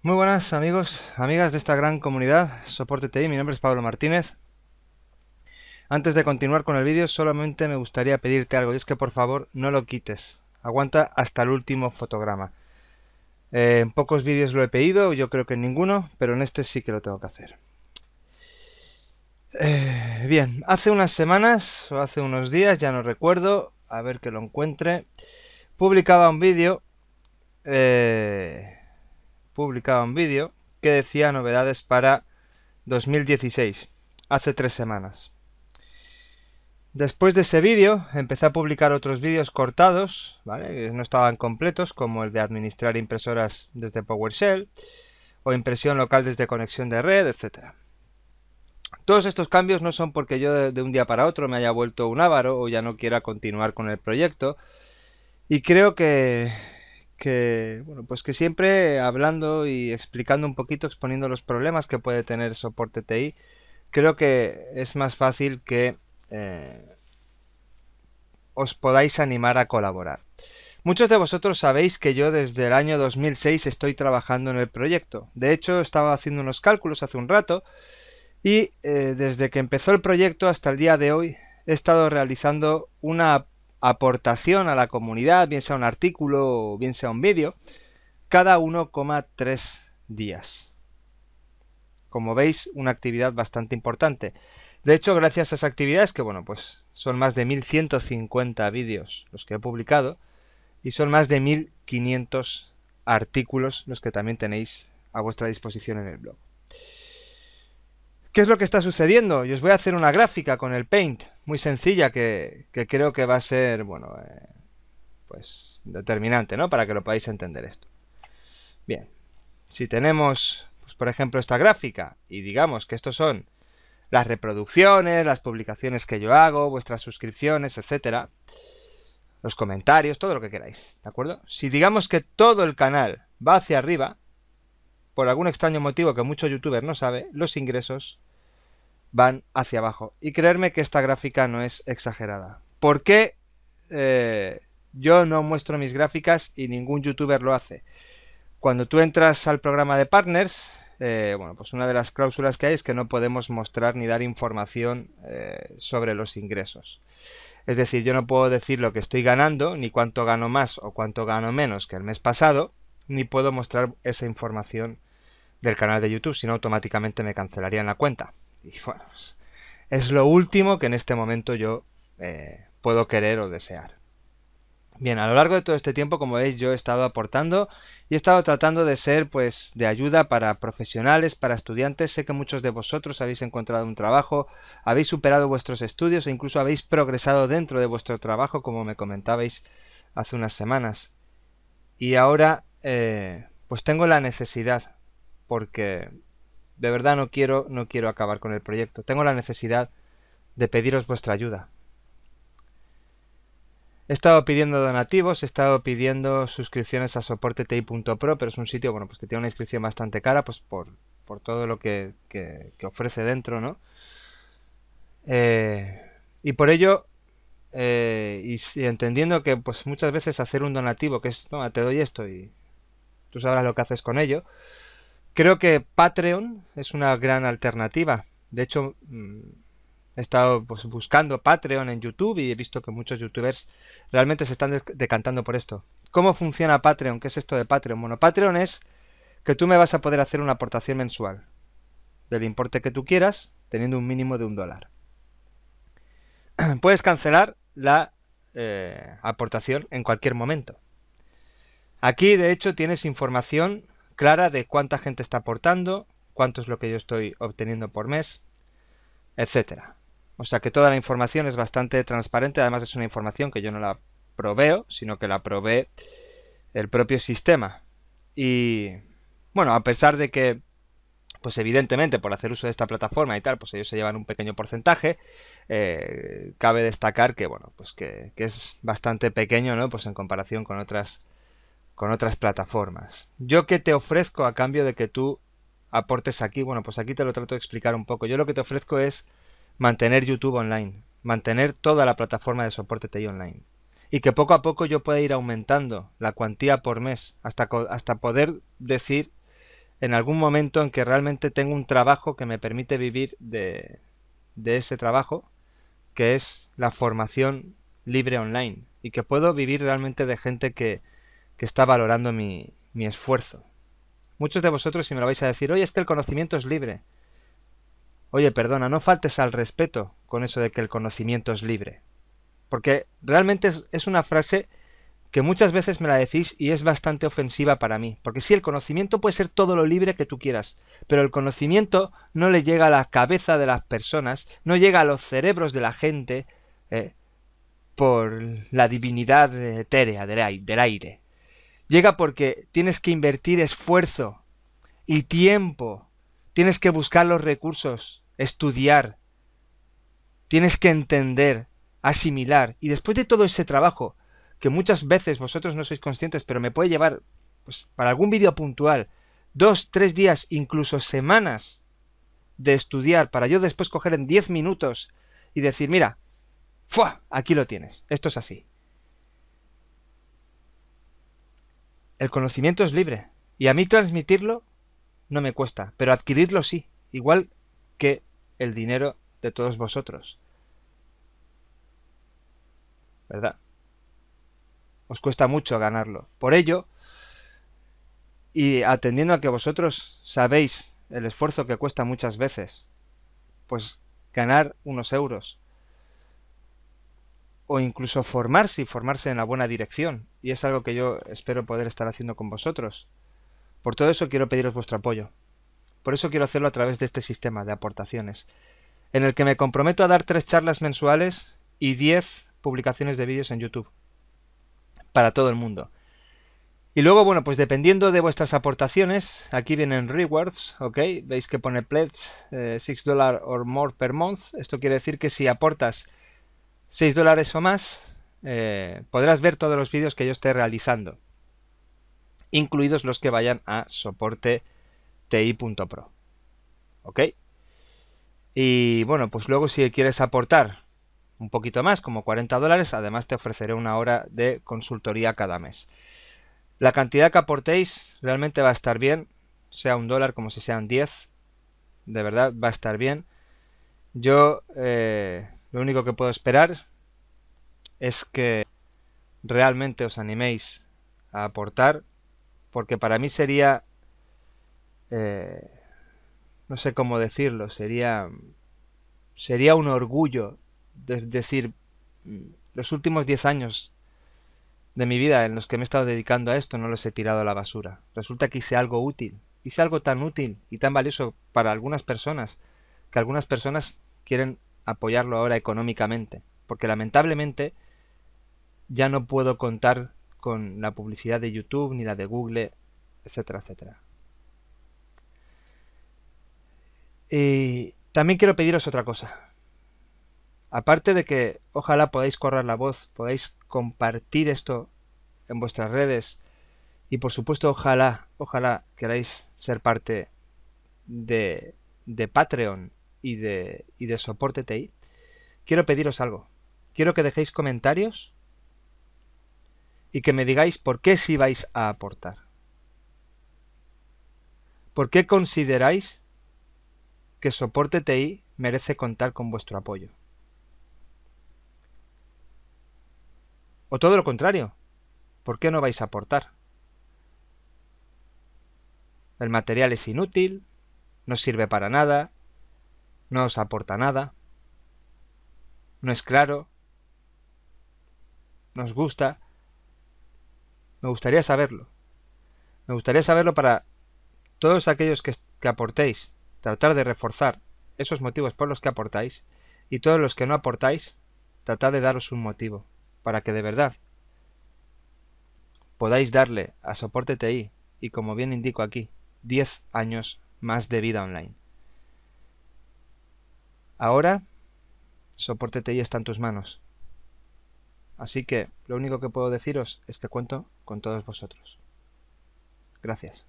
Muy buenas amigos, amigas de esta gran comunidad, Soporte TI, mi nombre es Pablo Martínez. Antes de continuar con el vídeo, solamente me gustaría pedirte algo, y es que por favor no lo quites, aguanta hasta el último fotograma. Eh, en pocos vídeos lo he pedido, yo creo que en ninguno, pero en este sí que lo tengo que hacer. Eh, bien, hace unas semanas, o hace unos días, ya no recuerdo, a ver que lo encuentre, publicaba un vídeo... Eh, publicaba un vídeo que decía novedades para 2016, hace tres semanas. Después de ese vídeo empecé a publicar otros vídeos cortados, que no estaban completos, como el de administrar impresoras desde PowerShell o impresión local desde conexión de red, etc. Todos estos cambios no son porque yo de un día para otro me haya vuelto un avaro o ya no quiera continuar con el proyecto, y creo que que bueno pues que siempre hablando y explicando un poquito exponiendo los problemas que puede tener soporte TI creo que es más fácil que eh, os podáis animar a colaborar muchos de vosotros sabéis que yo desde el año 2006 estoy trabajando en el proyecto de hecho estaba haciendo unos cálculos hace un rato y eh, desde que empezó el proyecto hasta el día de hoy he estado realizando una aportación a la comunidad, bien sea un artículo o bien sea un vídeo, cada 1,3 días. Como veis, una actividad bastante importante. De hecho, gracias a esas actividades, que bueno, pues son más de 1150 vídeos los que he publicado y son más de 1500 artículos los que también tenéis a vuestra disposición en el blog. ¿Qué es lo que está sucediendo? Y os voy a hacer una gráfica con el Paint, muy sencilla, que, creo que va a ser, bueno, eh, pues determinante, ¿no? Para que lo podáis entender esto. Bien, si tenemos, pues, por ejemplo, esta gráfica y digamos que estos son las reproducciones, las publicaciones que yo hago, vuestras suscripciones, etcétera, los comentarios, todo lo que queráis, ¿de acuerdo? Si digamos que todo el canal va hacia arriba, por algún extraño motivo que muchos youtubers no saben, los ingresos van hacia abajo. Y creerme que esta gráfica no es exagerada. ¿Por qué eh, yo no muestro mis gráficas y ningún youtuber lo hace? Cuando tú entras al programa de partners, eh, bueno, pues una de las cláusulas que hay es que no podemos mostrar ni dar información eh, sobre los ingresos. Es decir, yo no puedo decir lo que estoy ganando, ni cuánto gano más o cuánto gano menos que el mes pasado, ni puedo mostrar esa información del canal de YouTube, sino automáticamente me cancelarían la cuenta. Y bueno, es lo último que en este momento yo eh, puedo querer o desear. Bien, a lo largo de todo este tiempo, como veis, yo he estado aportando y he estado tratando de ser pues de ayuda para profesionales, para estudiantes. Sé que muchos de vosotros habéis encontrado un trabajo, habéis superado vuestros estudios e incluso habéis progresado dentro de vuestro trabajo, como me comentabais hace unas semanas. Y ahora, eh, pues tengo la necesidad, porque de verdad no quiero, no quiero acabar con el proyecto. Tengo la necesidad de pediros vuestra ayuda. He estado pidiendo donativos, he estado pidiendo suscripciones a soporteti.pro, pero es un sitio bueno, pues que tiene una inscripción bastante cara, pues por, por todo lo que, ofrece dentro, ¿no? Eh, y por ello, eh, y, entendiendo que pues muchas veces hacer un donativo, que es, te doy esto y tú sabrás lo que haces con ello, Creo que Patreon es una gran alternativa. De hecho, mm, he estado pues, buscando Patreon en YouTube y he visto que muchos youtubers realmente se están decantando por esto. ¿Cómo funciona Patreon? ¿Qué es esto de Patreon? Bueno, Patreon es que tú me vas a poder hacer una aportación mensual del importe que tú quieras, teniendo un mínimo de un dólar. Puedes cancelar la eh, aportación en cualquier momento. Aquí, de hecho, tienes información clara de cuánta gente está aportando, cuánto es lo que yo estoy obteniendo por mes, etcétera. O sea que toda la información es bastante transparente, además es una información que yo no la proveo, sino que la provee el propio sistema. Y bueno, a pesar de que pues evidentemente por hacer uso de esta plataforma y tal, pues ellos se llevan un pequeño porcentaje. Eh, cabe destacar que bueno, pues que, que, es bastante pequeño, ¿no? Pues en comparación con otras con otras plataformas. Yo qué te ofrezco a cambio de que tú aportes aquí, bueno, pues aquí te lo trato de explicar un poco. Yo lo que te ofrezco es mantener YouTube online, mantener toda la plataforma de soporte TI online y que poco a poco yo pueda ir aumentando la cuantía por mes hasta, hasta poder decir en algún momento en que realmente tengo un trabajo que me permite vivir de, de ese trabajo, que es la formación libre online y que puedo vivir realmente de gente que, que está valorando mi, mi esfuerzo. Muchos de vosotros si me lo vais a decir, oye, es que el conocimiento es libre. Oye, perdona, no faltes al respeto con eso de que el conocimiento es libre. Porque realmente es, una frase que muchas veces me la decís y es bastante ofensiva para mí. Porque sí, el conocimiento puede ser todo lo libre que tú quieras, pero el conocimiento no le llega a la cabeza de las personas, no llega a los cerebros de la gente eh, por la divinidad eh, etérea del aire Llega porque tienes que invertir esfuerzo y tiempo, tienes que buscar los recursos, estudiar, tienes que entender, asimilar. Y después de todo ese trabajo, que muchas veces vosotros no sois conscientes, pero me puede llevar, pues, para algún vídeo puntual, dos, tres días, incluso semanas de estudiar, para yo después coger en diez minutos y decir, mira, ¡fua! aquí lo tienes, esto es así. El conocimiento es libre. Y a mí transmitirlo no me cuesta, pero adquirirlo sí, igual que el dinero de todos vosotros. ¿Verdad? Os cuesta mucho ganarlo. Por ello, y atendiendo a que vosotros sabéis el esfuerzo que cuesta muchas veces, pues ganar unos euros o incluso formarse y formarse en la buena dirección. Y es algo que yo espero poder estar haciendo con vosotros. Por todo eso quiero pediros vuestro apoyo. Por eso quiero hacerlo a través de este sistema de aportaciones, en el que me comprometo a dar tres charlas mensuales y diez publicaciones de vídeos en YouTube. Para todo el mundo. Y luego, bueno, pues dependiendo de vuestras aportaciones, aquí vienen rewards, ¿ok? Veis que pone pledge, eh, Six $6 or more per month. Esto quiere decir que si aportas 6 dólares o más, eh, podrás ver todos los vídeos que yo esté realizando, incluidos los que vayan a soporte ti.pro. ¿Ok? Y bueno, pues luego si quieres aportar un poquito más, como 40 dólares, además te ofreceré una hora de consultoría cada mes. La cantidad que aportéis realmente va a estar bien, sea un dólar como si sean 10, de verdad va a estar bien. Yo eh, lo único que puedo esperar es que realmente os animéis a aportar, porque para mí sería, eh, no sé cómo decirlo, sería, sería un orgullo de decir, mm, los últimos 10 años de mi vida en los que me he estado dedicando a esto no los he tirado a la basura. Resulta que hice algo útil, hice algo tan útil y tan valioso para algunas personas, que algunas personas quieren apoyarlo ahora económicamente, porque lamentablemente ya no puedo contar con la publicidad de YouTube ni la de Google, etcétera, etcétera. Y también quiero pediros otra cosa. Aparte de que ojalá podáis correr la voz, podáis compartir esto en vuestras redes y por supuesto ojalá, ojalá queráis ser parte de, de Patreon y de, de soporte TI, quiero pediros algo. Quiero que dejéis comentarios y que me digáis por qué si vais a aportar. ¿Por qué consideráis que soporte TI merece contar con vuestro apoyo? O todo lo contrario, ¿por qué no vais a aportar? El material es inútil, no sirve para nada, no os aporta nada, no es claro, nos gusta. Me gustaría saberlo. Me gustaría saberlo para todos aquellos que, que, aportéis, tratar de reforzar esos motivos por los que aportáis y todos los que no aportáis, tratar de daros un motivo para que de verdad podáis darle a Soporte TI y como bien indico aquí, 10 años más de vida online. Ahora, soporte y está en tus manos. Así que lo único que puedo deciros es que cuento con todos vosotros. Gracias.